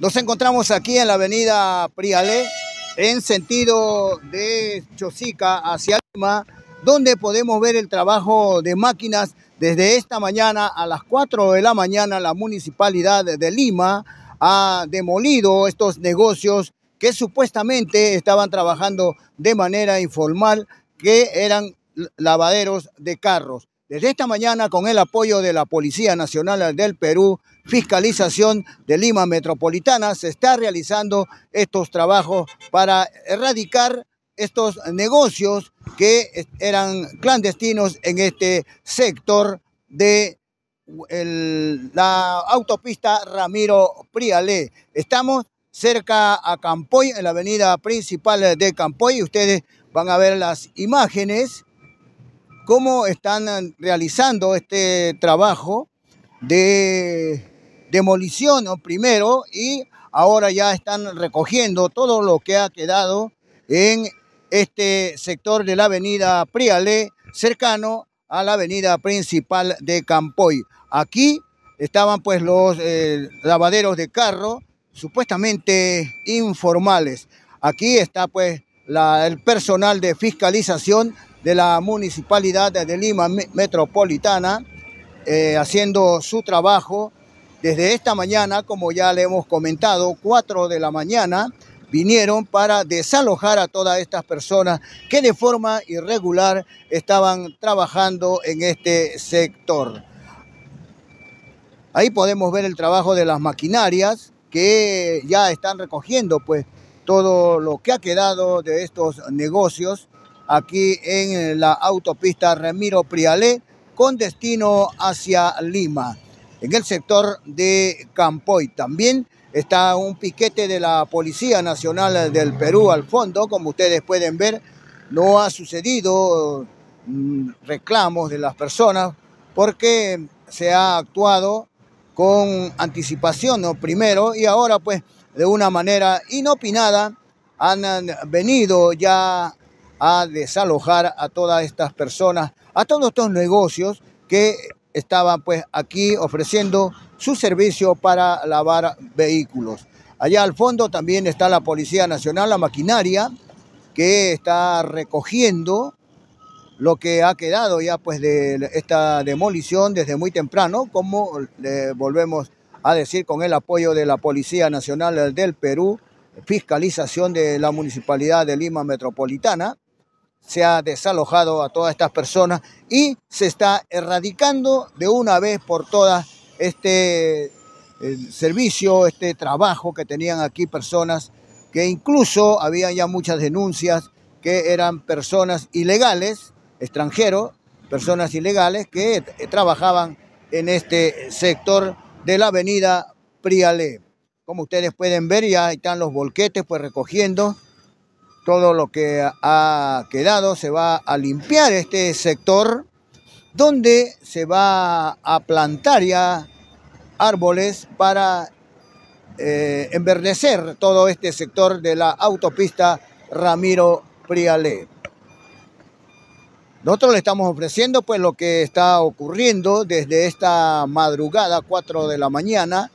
Nos encontramos aquí en la avenida Prialé, en sentido de Chosica hacia Lima, donde podemos ver el trabajo de máquinas desde esta mañana a las 4 de la mañana. La municipalidad de Lima ha demolido estos negocios que supuestamente estaban trabajando de manera informal, que eran lavaderos de carros. Desde esta mañana, con el apoyo de la Policía Nacional del Perú, Fiscalización de Lima Metropolitana, se está realizando estos trabajos para erradicar estos negocios que eran clandestinos en este sector de la autopista Ramiro Priale. Estamos cerca a Campoy, en la avenida principal de Campoy. Ustedes van a ver las imágenes cómo están eh, realizando este trabajo de demolición primero y ahora ya están recogiendo todo lo que ha quedado en este sector de la avenida Priale, cercano a la avenida principal de Campoy. Aquí estaban pues los eh, lavaderos de carro, supuestamente informales. Aquí está pues el personal de fiscalización de la Municipalidad de Lima Metropolitana, eh, haciendo su trabajo. Desde esta mañana, como ya le hemos comentado, 4 de la mañana, vinieron para desalojar a todas estas personas que de forma irregular estaban trabajando en este sector. Ahí podemos ver el trabajo de las maquinarias que ya están recogiendo pues todo lo que ha quedado de estos negocios aquí en eh, la autopista Remiro Prialé con destino hacia Lima, en el sector de Campoy. También está un piquete de la Policía Nacional del Perú al fondo, como ustedes pueden ver, no ha sucedido mm, reclamos de las personas porque se ha actuado con anticipación primero y ahora pues de una manera inopinada han venido ya a desalojar a todas estas personas, a todos estos negocios que estaban pues aquí ofreciendo su servicio para lavar vehículos. Allá al fondo también está la Policía Nacional, la maquinaria, que está recogiendo lo que ha quedado ya pues de esta demolición desde muy temprano, como le volvemos a decir con el apoyo de la Policía Nacional del Perú, fiscalización de la Municipalidad de Lima Metropolitana se ha desalojado a todas estas personas y se está erradicando de una vez por todas este servicio, este trabajo que tenían aquí personas que incluso había ya muchas denuncias que eran personas ilegales, extranjeros, personas ilegales que trabajaban en este sector de la avenida Priale. Como ustedes pueden ver, ya están los volquetes pues recogiendo todo lo que ha quedado, se va a limpiar este sector donde se va a plantar ya árboles para eh, enverdecer todo este sector de la autopista Ramiro Prialé. Nosotros le estamos ofreciendo pues lo que está ocurriendo desde esta madrugada, 4 de la mañana,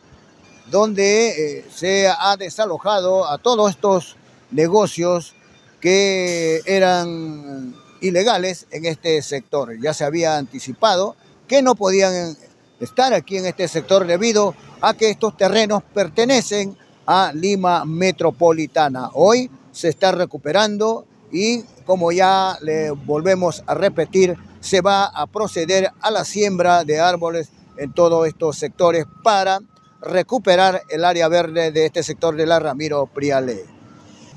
donde eh, se ha desalojado a todos estos negocios que eran ilegales en este sector. Ya se había anticipado que no podían estar aquí en este sector debido a que estos terrenos pertenecen a Lima Metropolitana. Hoy se está recuperando y como ya le volvemos a repetir, se va a proceder a la siembra de árboles en todos estos sectores para recuperar el área verde de este sector de la Ramiro Priale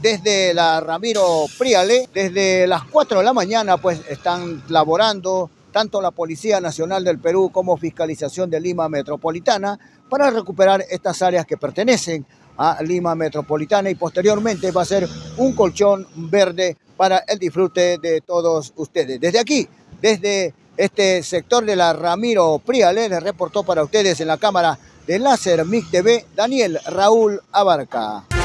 desde la Ramiro Priale, desde las 4 de la mañana pues están laborando tanto la Policía Nacional del Perú como Fiscalización de Lima Metropolitana para recuperar estas áreas que pertenecen a Lima Metropolitana y posteriormente va a ser un colchón verde para el disfrute de todos ustedes. Desde aquí, desde este sector de la Ramiro Priale, les reportó para ustedes en la cámara de Láser MIG TV Daniel Raúl Abarca.